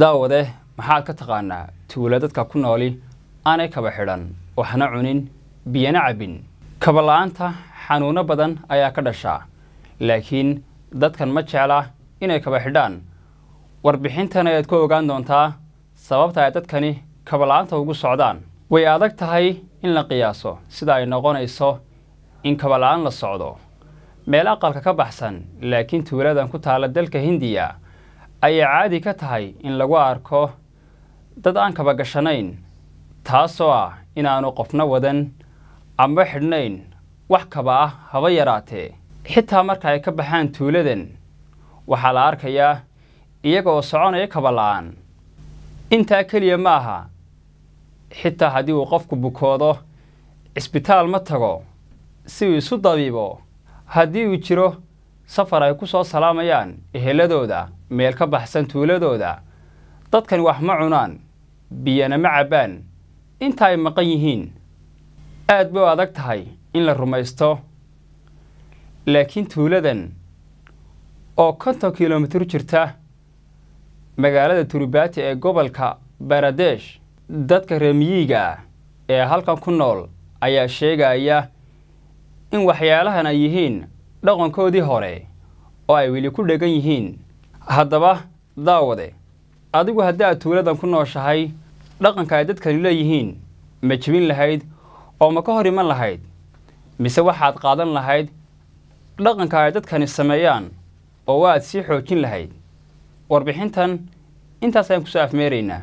daawade maxaad ka taqaanaa tuulo dadka ku nooli aanay kaba xidhan waxna cunin biyana cabbin kabala'aanta xanuunno badan ayaa ka dhashaa laakiin dadkan ma jecla inay kaba xidhaan warbixintan ayaad ku ogaan doontaa sababta ay dadkani kabala'aanta ugu socdaan way adag tahay in la qiyaaso sida ay noqonayso in kabala'aan la socdo meel aqalka ka baxsan laakiin tuuladan ku taalla dalka hindiya ayay caadi ka tahay in lagu arko dad aan kaba gashanayn taasoo ah inaanu qofna wadan ama xidhnayn wax kaba ah haba yaraatee xitaa marka ay ka baxaan tuuladan waxaa la arkayaa iyaga soconaya kaba la'aan intaa keliya ma aha xitaa haddii uu qofku bukoodo cisbitaal ma tago si uu isu dabiibo haddii uu jiro safar ay ku soo salaamayaan eheladooda meel ka baxsan tuuladooda dadkan wax ma cunaan biyana ma cabbaan inta ay maqan yihiin aad bay u adag tahay in la rumaysto laakiin tuuladan oo konton kilomitir jirta magaalada turubati ee gobolka baradesh dadka reemiyiiga ee halkan ku nool ayaa sheegaya in waxyaalahan ay yihiin dhaqankoodii hore oo ay weli ku dhegan yihiin haddaba daawade adigu haddii aad tuuladan ku nooshahay dhaqanka ay dadkani leeyihiin ma jibin lahayd oo ma ka hor iman lahayd mise waxaad qaadan lahayd dhaqanka ay dadkani sameeyaan oo waad sii xoojin lahayd warbixintan intaasayaan ku soo afmeeraynaa